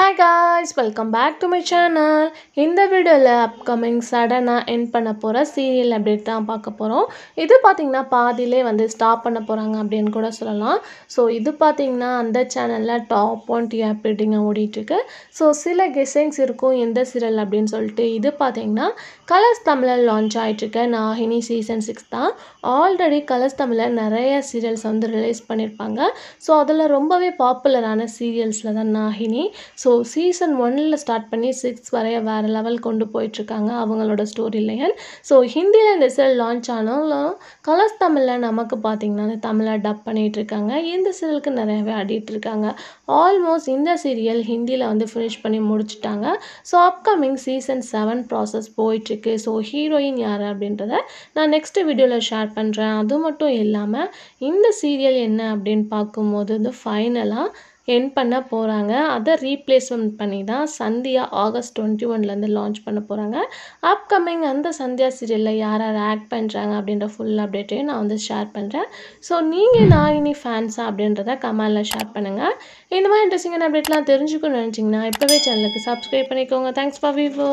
hi guys welcome back to my channel இந்த வீடியோவில் upcoming சடனாக என் பண்ண போகிற சீரியல் அப்படின் தான் பார்க்க போகிறோம் இது பார்த்திங்கன்னா பாதியிலே வந்து ஸ்டாப் பண்ண போகிறாங்க அப்படின்னு கூட சொல்லலாம் ஸோ இது பார்த்திங்கன்னா அந்த சேனலில் டாப் ஒன் ஆப் ரேட்டிங்காக ஓடிட்டுருக்கு ஸோ சில கெஸ்ஸிங்ஸ் இருக்கும் எந்த சீரியல் அப்படின்னு சொல்லிட்டு இது பார்த்திங்கன்னா கலர்ஸ் தமிழில் லான்ச் ஆகிட்டுருக்க நாகினி சீசன் சிக்ஸ் தான் ஆல்ரெடி கலர்ஸ் தமிழில் நிறைய சீரியல்ஸ் வந்து ரிலீஸ் பண்ணியிருப்பாங்க ஸோ அதில் ரொம்பவே பாப்புலரான சீரியல்ஸில் தான் நாகினி ஸோ ஸோ சீசன் ஒன்னில் ஸ்டார்ட் பண்ணி சிக்ஸ் வரைய வேறு லெவல் கொண்டு போயிட்டுருக்காங்க அவங்களோட ஸ்டோரி லைன் ஸோ ஹிந்தியில் இந்த சீரியல் லான்ச் ஆனாலும் கலர்ஸ் தமிழில் நமக்கு பார்த்திங்கன்னா அந்த தமிழை டப் பண்ணிகிட்ருக்காங்க இந்த சீரியலுக்கு நிறையவே இருக்காங்க ஆல்மோஸ்ட் இந்த சீரியல் ஹிந்தியில் வந்து ஃபினிஷ் பண்ணி முடிச்சுட்டாங்க so upcoming season seven process போயிட்டுருக்கு ஸோ ஹீரோயின் யார் அப்படின்றத நான் நெக்ஸ்ட் வீடியோவில் ஷேர் பண்ணுறேன் அது மட்டும் இல்லாமல் இந்த சீரியல் என்ன அப்படின்னு பார்க்கும்போது வந்து ஃபைனலாக என் பண்ண போகிறாங்க அதை ரீப்ளேஸ்மெண்ட் பண்ணி தான் சந்தியா ஆகஸ்ட் டுவெண்ட்டி ஒன்லேருந்து லான்ச் பண்ண போகிறாங்க அப்கமிங் அந்த சந்தியா சீரியலில் யார் யார் ஆக்ட் பண்ணுறாங்க அப்படின்ற ஃபுல் அப்டேட்டையும் நான் வந்து ஷேர் பண்ணுறேன் ஸோ நீங்கள் இனி ஃபேன்ஸா அப்படின்றத கமெண்டில் ஷேர் பண்ணுங்கள் இந்த மாதிரி இன்ட்ரெஸ்டிங்கான அப்டேட்லாம் தெரிஞ்சுக்கணும்னு நினச்சிங்கன்னா இப்போவே சேனலுக்கு சப்ஸ்கிரைப் பண்ணிக்கோங்க தேங்க்ஸ் ஃபார் விவோ